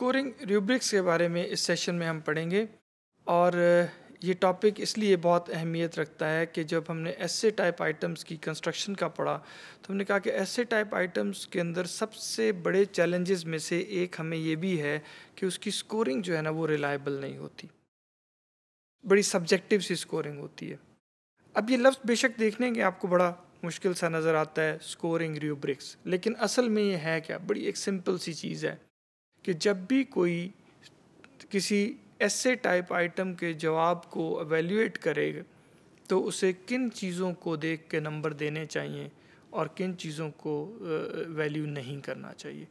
scoring rubrics के बारे में इस सेशन में हम पढ़ेंगे और ये टॉपिक इसलिए बहुत अहमियत रखता है कि जब हमने ऐसे टाइप आइटम्स की कंस्ट्रक्शन का पढ़ा तो हमने कहा कि ऐसे टाइप आइटम्स के अंदर सबसे बड़े चैलेंजेस में से एक हमें ये भी है कि उसकी स्कोरिंग जो है ना वो रिलायबल नहीं होती बड़ी सब्जेक्टिव सी स्कोरिंग होती है अब ये लफ्ज़ बेशक देखने के आपको बड़ा मुश्किल सा नज़र आता है स्कोरिंग रूब्रिक्स लेकिन असल में ये है क्या बड़ी एक सिंपल सी चीज़ है कि जब भी कोई किसी ऐसे टाइप आइटम के जवाब को एवेल्यूएट करेगा तो उसे किन चीज़ों को देख के नंबर देने चाहिए और किन चीज़ों को वैल्यू नहीं करना चाहिए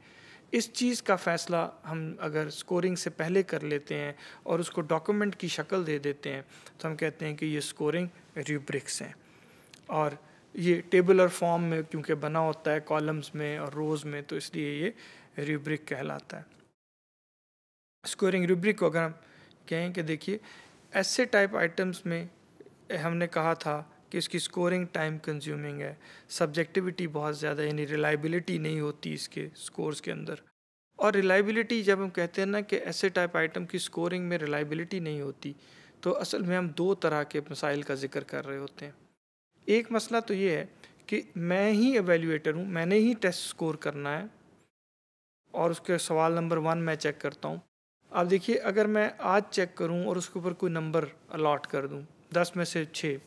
इस चीज़ का फ़ैसला हम अगर स्कोरिंग से पहले कर लेते हैं और उसको डॉक्यूमेंट की शक्ल दे देते हैं तो हम कहते हैं कि ये स्कोरिंग रूब्रिक्स हैं और ये टेबलर फॉर्म में क्योंकि बना होता है कॉलम्स में और रोज़ में तो इसलिए ये रूब्रिक कहलाता है स्कोरिंग रूब्रिक को अगर हम कहें कि देखिए ऐसे टाइप आइटम्स में हमने कहा था कि इसकी स्कोरिंग टाइम कंज्यूमिंग है सब्जेक्टिविटी बहुत ज़्यादा यानी रिलायबिलिटी नहीं होती इसके स्कोर्स के अंदर और रिलायबिलिटी जब हम कहते हैं ना कि ऐसे टाइप आइटम की स्कोरिंग में रिलायबिलिटी नहीं होती तो असल में हम दो तरह के मसाइल का जिक्र कर रहे होते हैं एक मसला तो ये है कि मैं ही एवेल्यूएटर हूँ मैंने ही टेस्ट स्कोर करना है और उसके सवाल नंबर वन मैं चेक करता हूँ आप देखिए अगर मैं आज चेक करूं और उसके ऊपर कोई नंबर अलाट कर दूं दस में से छः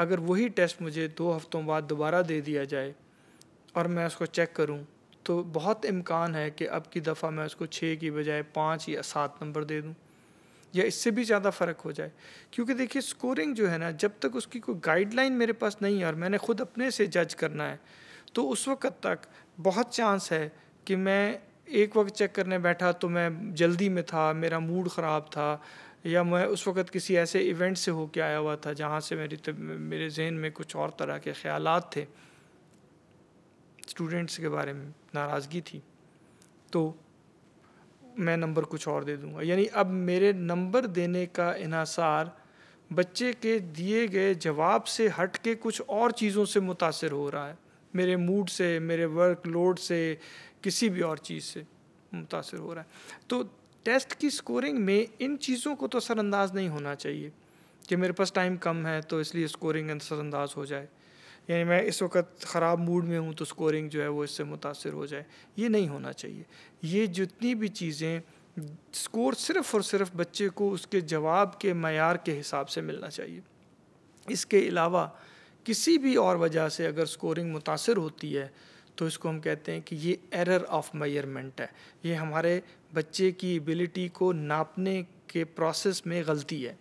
अगर वही टेस्ट मुझे दो हफ्तों बाद दोबारा दे दिया जाए और मैं उसको चेक करूं तो बहुत इम्कान है कि अब की दफ़ा मैं उसको छः की बजाय पाँच या सात नंबर दे दूं या इससे भी ज़्यादा फ़र्क हो जाए क्योंकि देखिए स्कोरिंग जो है ना जब तक उसकी कोई गाइडलाइन मेरे पास नहीं है और मैंने खुद अपने से जज करना है तो उस वक्त तक बहुत चांस है कि मैं एक वक्त चेक करने बैठा तो मैं जल्दी में था मेरा मूड ख़राब था या मैं उस वक्त किसी ऐसे इवेंट से होके आया हुआ था जहाँ से मेरी मेरे जहन में कुछ और तरह के ख्याल थे स्टूडेंट्स के बारे में नाराज़गी थी तो मैं नंबर कुछ और दे दूँगा यानी अब मेरे नंबर देने का इनासार बच्चे के दिए गए जवाब से हट के कुछ और चीज़ों से मुतासर हो रहा है मेरे मूड से मेरे वर्क लोड से किसी भी और चीज़ से मुतासर हो रहा है तो टेस्ट की स्कोरिंग में इन चीज़ों को तो असरअंदाज नहीं होना चाहिए कि मेरे पास टाइम कम है तो इसलिए स्कोरिंग असरअंदाज हो जाए यानी मैं इस वक्त ख़राब मूड में हूँ तो स्कोरिंग जो है वो इससे मुतासर हो जाए ये नहीं होना चाहिए ये जितनी भी चीज़ें स्कोर सिर्फ़ और सिर्फ बच्चे को उसके जवाब के मैार के हिसाब से मिलना चाहिए इसके अलावा किसी भी और वजह से अगर स्कोरिंग मुतासर होती है तो इसको हम कहते हैं कि ये एरर ऑफ मेयरमेंट है ये हमारे बच्चे की एबिलिटी को नापने के प्रोसेस में गलती है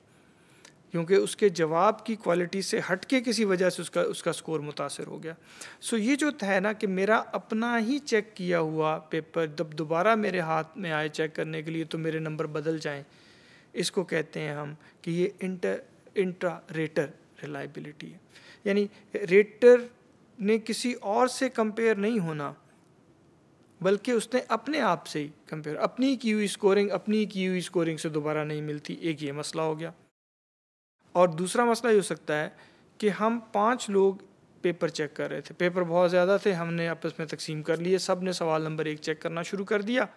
क्योंकि उसके जवाब की क्वालिटी से हट के किसी वजह से उसका उसका स्कोर मुतासर हो गया सो ये जो है ना कि मेरा अपना ही चेक किया हुआ पेपर जब दोबारा मेरे हाथ में आए चेक करने के लिए तो मेरे नंबर बदल जाएं इसको कहते हैं हम कि ये इंटर इंट्रा रेटर रिलायबिलिटी है यानी रेटर ने किसी और से कंपेयर नहीं होना बल्कि उसने अपने आप से ही कंपेयर अपनी की हुई स्कोरिंग अपनी की हुई स्कोरिंग से दोबारा नहीं मिलती एक ये मसला हो गया और दूसरा मसला ये हो सकता है कि हम पांच लोग पेपर चेक कर रहे थे पेपर बहुत ज़्यादा थे हमने आपस में तकसीम कर लिए सब ने सवाल नंबर एक चेक करना शुरू कर दिया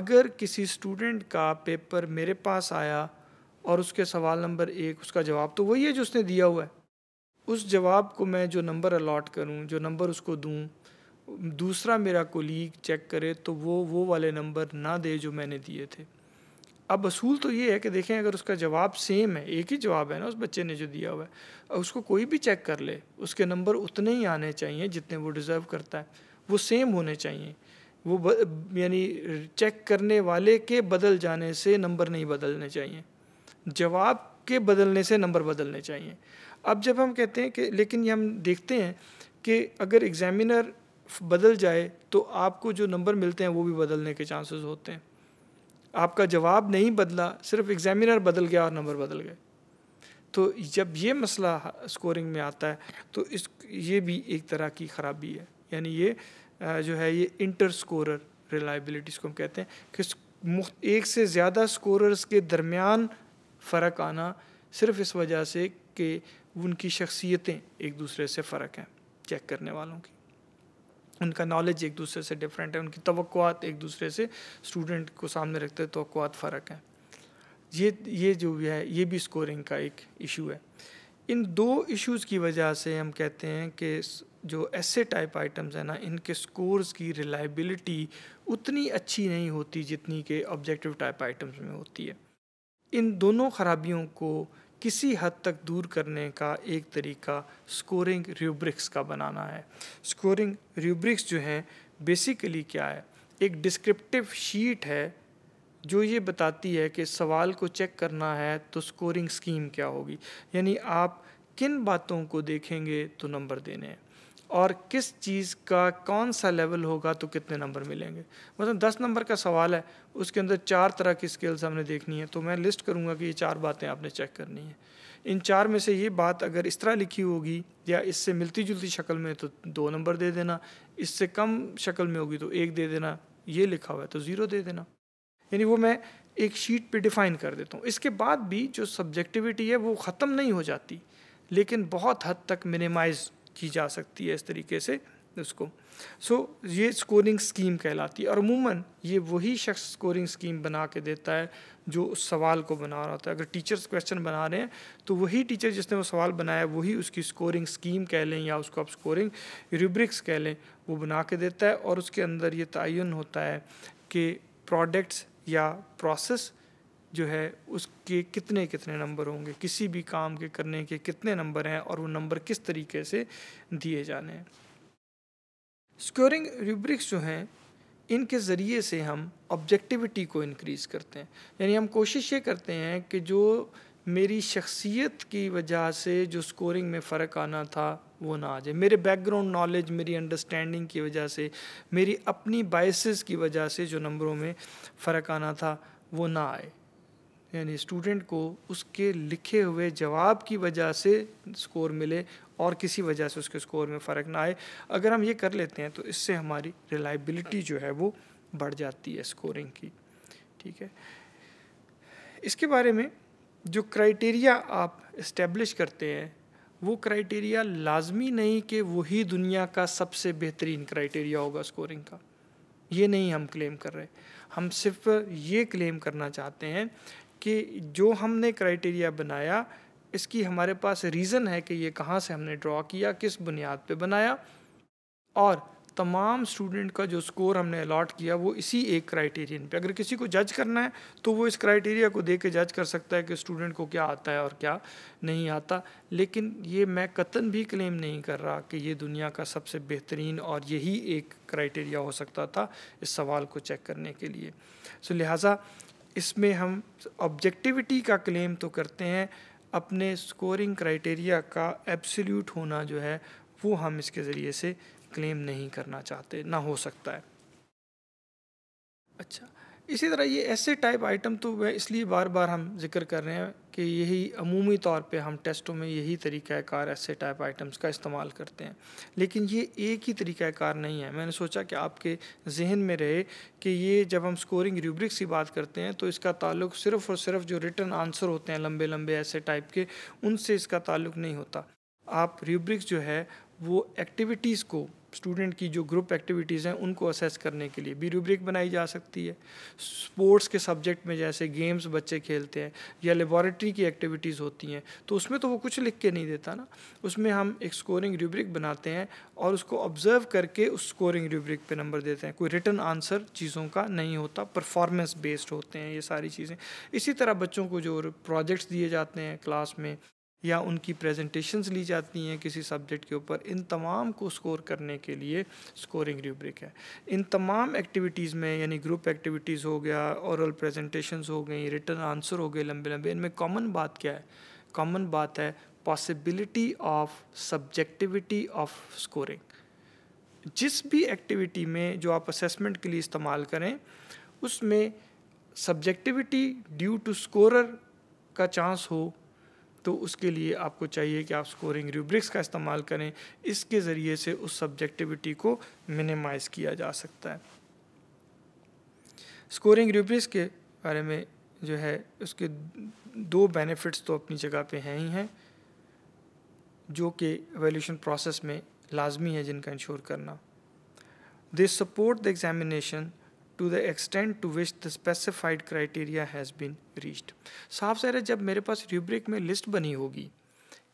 अगर किसी स्टूडेंट का पेपर मेरे पास आया और उसके सवाल नंबर एक उसका जवाब तो वही है जो उसने दिया हुआ है उस जवाब को मैं जो नंबर अलाट करूँ जो नंबर उसको दूँ दूसरा मेरा कोलीग चेक करे तो वो वो वाले नंबर ना दे जो मैंने दिए थे अब असूल तो ये है कि देखें अगर उसका जवाब सेम है एक ही जवाब है ना उस बच्चे ने जो दिया हुआ है उसको कोई भी चेक कर ले उसके नंबर उतने ही आने चाहिए जितने वो डिज़र्व करता है वो सेम होने चाहिए वो यानी चेक करने वाले के बदल जाने से नंबर नहीं बदलने चाहिए जवाब के बदलने से नंबर बदलने चाहिए अब जब हम कहते हैं कि लेकिन ये हम देखते हैं कि अगर एग्जामिनर बदल जाए तो आपको जो नंबर मिलते हैं वो भी बदलने के चांसेस होते हैं आपका जवाब नहीं बदला सिर्फ एग्जामिनर बदल गया और नंबर बदल गए तो जब ये मसला स्कोरिंग में आता है तो इस ये भी एक तरह की ख़राबी है यानी ये जो है ये इंटर स्कोरर रिलायबिलिटी इसको हम कहते हैं कि एक से ज़्यादा स्कोरर्स के दरमियान फ़र्क आना सिर्फ इस वजह से कि उनकी शख्सियतें एक दूसरे से फ़र्क हैं चेक करने वालों की उनका नॉलेज एक दूसरे से डिफरेंट है उनकी तो एक दूसरे से स्टूडेंट को सामने रखते तो फ़र्क हैं ये ये जो भी है ये भी स्कोरिंग का एक इशू है इन दो इश्यूज़ की वजह से हम कहते हैं कि जो ऐसे टाइप आइटम्स हैं ना इनके स्कोर्स की रिलायबिलिटी उतनी अच्छी नहीं होती जितनी के ऑब्जेक्टिव टाइप आइटम्स में होती है इन दोनों खराबियों को किसी हद तक दूर करने का एक तरीका स्कोरिंग रूब्रिक्स का बनाना है स्कोरिंग रूब्रिक्स जो हैं बेसिकली क्या है एक डिस्क्रिप्टिव शीट है जो ये बताती है कि सवाल को चेक करना है तो स्कोरिंग स्कीम क्या होगी यानी आप किन बातों को देखेंगे तो नंबर देने हैं और किस चीज़ का कौन सा लेवल होगा तो कितने नंबर मिलेंगे मतलब दस नंबर का सवाल है उसके अंदर चार तरह की स्किल्स हमने देखनी है तो मैं लिस्ट करूँगा कि ये चार बातें आपने चेक करनी है इन चार में से ये बात अगर इस तरह लिखी होगी या इससे मिलती जुलती शक्ल में तो दो नंबर दे देना इससे कम शक्ल में होगी तो एक दे देना ये लिखा हुआ है तो ज़ीरो दे देना यानी वो मैं एक शीट पे डिफ़ाइन कर देता हूँ इसके बाद भी जो सब्जेक्टिविटी है वो ख़त्म नहीं हो जाती लेकिन बहुत हद तक मिनिमाइज़ की जा सकती है इस तरीके से उसको सो so, ये स्कोरिंग स्कीम कहलाती है और अमूमन ये वही शख्स स्कोरिंग स्कीम बना के देता है जो उस सवाल को बना रहा होता है अगर टीचर्स क्वेश्चन बना रहे हैं तो वही टीचर जिसने वो सवाल बनाया वही उसकी स्कोरिंग स्कीम कह लें या उसको आप स्कोरिंग रूब्रिक्स कह लें वो बना के देता है और उसके अंदर ये तयन होता है कि प्रोडक्ट्स या प्रोसेस जो है उसके कितने कितने नंबर होंगे किसी भी काम के करने के कितने नंबर हैं और वो नंबर किस तरीके से दिए जाने हैं स्कोरिंग रूब्रिक्स जो हैं इनके ज़रिए से हम ऑब्जेक्टिविटी को इनक्रीज़ करते हैं यानी हम कोशिश ये करते हैं कि जो मेरी शख्सियत की वजह से जो स्कोरिंग में फ़र्क आना था वो ना आ जाए मेरे बैकग्राउंड नॉलेज मेरी अंडरस्टैंडिंग की वजह से मेरी अपनी बाइसेस की वजह से जो नंबरों में फ़र्क आना था वो ना आए यानी स्टूडेंट को उसके लिखे हुए जवाब की वजह से स्कोर मिले और किसी वजह से उसके स्कोर में फ़र्क ना आए अगर हम ये कर लेते हैं तो इससे हमारी रिलायबिलिटी जो है वो बढ़ जाती है स्कोरिंग की ठीक है इसके बारे में जो क्राइटेरिया आप इस्टेब्लिश करते हैं वो क्राइटेरिया लाजमी नहीं कि वही दुनिया का सबसे बेहतरीन क्राइटेरिया होगा स्कोरिंग का ये नहीं हम क्लेम कर रहे हम सिर्फ ये क्लेम करना चाहते हैं कि जो हमने क्राइटेरिया बनाया इसकी हमारे पास रीज़न है कि ये कहाँ से हमने ड्रॉ किया किस बुनियाद पे बनाया और तमाम स्टूडेंट का जो स्कोर हमने अलाट किया वो इसी एक क्राइटेरियन पे अगर किसी को जज करना है तो वो इस क्राइटेरिया को देख के जज कर सकता है कि स्टूडेंट को क्या आता है और क्या नहीं आता लेकिन ये मैं कतन भी क्लेम नहीं कर रहा कि ये दुनिया का सबसे बेहतरीन और यही एक क्राइटेरिया हो सकता था इस सवाल को चेक करने के लिए सो लिहाजा इसमें हम ऑब्जेक्टिविटी का क्लेम तो करते हैं अपने स्कोरिंग क्राइटेरिया का एब्सोल्यूट होना जो है वो हम इसके ज़रिए से क्लेम नहीं करना चाहते ना हो सकता है अच्छा इसी तरह ये ऐसे टाइप आइटम तो वह इसलिए बार बार हम जिक्र कर रहे हैं कि यही अमूमी तौर पे हम टेस्टों में यही तरीक़ाकार ऐसे टाइप आइटम्स का इस्तेमाल करते हैं लेकिन ये एक ही तरीक़ाकार नहीं है मैंने सोचा कि आपके जहन में रहे कि ये जब हम स्कोरिंग रूब्रिक्स की बात करते हैं तो इसका ताल्लुक सिर्फ़ और सिर्फ जो रिटर्न आंसर होते हैं लंबे लंबे ऐसे टाइप के उनसे इसका ताल्लुक नहीं होता आप रूब्रिक्स जो है वो एक्टिविटीज़ को स्टूडेंट की जो ग्रुप एक्टिविटीज़ हैं उनको असेस करने के लिए भी रूब्रिक बनाई जा सकती है स्पोर्ट्स के सब्जेक्ट में जैसे गेम्स बच्चे खेलते हैं या लेबॉरेटरी की एक्टिविटीज़ होती हैं तो उसमें तो वो कुछ लिख के नहीं देता ना उसमें हम एक स्कोरिंग रूब्रिक बनाते हैं और उसको ऑब्जर्व करके उस स्कोरिंग रूब्रिक पे नंबर देते हैं कोई रिटर्न आंसर चीज़ों का नहीं होता परफॉर्मेंस बेस्ड होते हैं ये सारी चीज़ें इसी तरह बच्चों को जो प्रोजेक्ट्स दिए जाते हैं क्लास में या उनकी प्रेजेंटेशंस ली जाती हैं किसी सब्जेक्ट के ऊपर इन तमाम को स्कोर करने के लिए स्कोरिंग रूब्रिक है इन तमाम एक्टिविटीज़ में यानी ग्रुप एक्टिविटीज़ हो गया औरल प्रेजेंटेशंस हो गई रिटर्न आंसर हो गए लंबे लंबे इनमें कॉमन बात क्या है कॉमन बात है possibility of subjectivity of scoring जिस भी एक्टिविटी में जो आप असेसमेंट के लिए इस्तेमाल करें उसमें सब्जेक्टिविटी ड्यू टू स्कोरर का चांस हो तो उसके लिए आपको चाहिए कि आप स्कोरिंग रूब्रिक्स का इस्तेमाल करें इसके ज़रिए से उस सब्जेक्टिविटी को मिनिमाइज़ किया जा सकता है स्कोरिंग रूब्रिक्स के बारे में जो है उसके दो बेनिफिट्स तो अपनी जगह पे हैं ही हैं जो कि एवेल्यूशन प्रोसेस में लाजमी है जिनका इंश्योर करना they support the examination to the extent to which the specified criteria has been reached साफ जाहिर है जब मेरे पास रूब्रिक में लिस्ट बनी होगी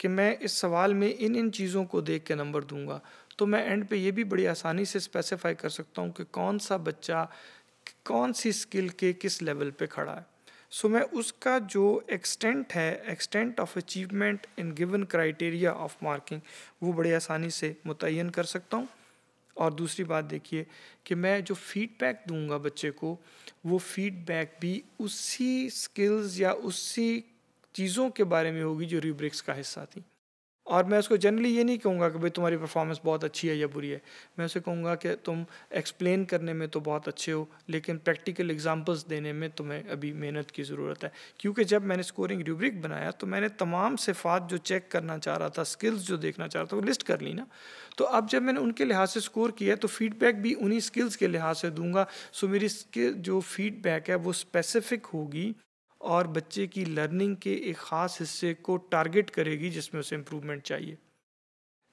कि मैं इस सवाल में इन इन चीज़ों को देख के नंबर दूंगा तो मैं एंड पे ये भी बड़ी आसानी से स्पेसिफाई कर सकता हूँ कि कौन सा बच्चा कौन सी स्किल के किस लेवल पे खड़ा है सो so, मैं उसका जो एक्सटेंट है extent of achievement in given criteria of marking वो बड़े आसानी से मुतन कर सकता हूँ और दूसरी बात देखिए कि मैं जो फीडबैक दूंगा बच्चे को वो फीडबैक भी उसी स्किल्स या उसी चीज़ों के बारे में होगी जो रूब्रिक्स का हिस्सा थी और मैं उसको जनरली ये नहीं कहूँगा कि भाई तुम्हारी परफॉर्मेंस बहुत अच्छी है या बुरी है मैं उसे कहूँगा कि तुम एक्सप्लेन करने में तो बहुत अच्छे हो लेकिन प्रैक्टिकल एग्जाम्पल्स देने में तुम्हें अभी मेहनत की ज़रूरत है क्योंकि जब मैंने स्कोरिंग रूब्रिक बनाया तो मैंने तमाम सिफात जो चेक करना चाह रहा था स्किल्स जो देखना चाह रहा था वो लिस्ट कर ली ना तो अब जब मैंने उनके लिहाज से स्कोर किया है तो फीडबैक भी उन्हीं स्किल्स के लिहाज से दूंगा सो मेरी जो फीडबैक है वो स्पेसिफिक होगी और बच्चे की लर्निंग के एक ख़ास हिस्से को टारगेट करेगी जिसमें उसे इम्प्रूवमेंट चाहिए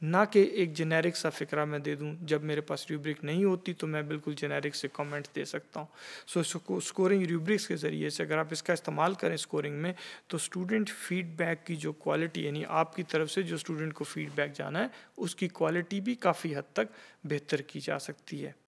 ना कि एक जेनेरिक सा फिक्रा मैं दे दूं जब मेरे पास रूब्रिक नहीं होती तो मैं बिल्कुल जेनेरिक से कमेंट्स दे सकता हूं सो so, स्कोरिंग रूब्रिक्स के ज़रिए से अगर आप इसका इस्तेमाल करें स्कोरिंग में तो स्टूडेंट फीडबैक की जो क्वालिटी यानी आपकी तरफ से जो स्टूडेंट को फीडबैक जाना है उसकी क्वालिटी भी काफ़ी हद तक बेहतर की जा सकती है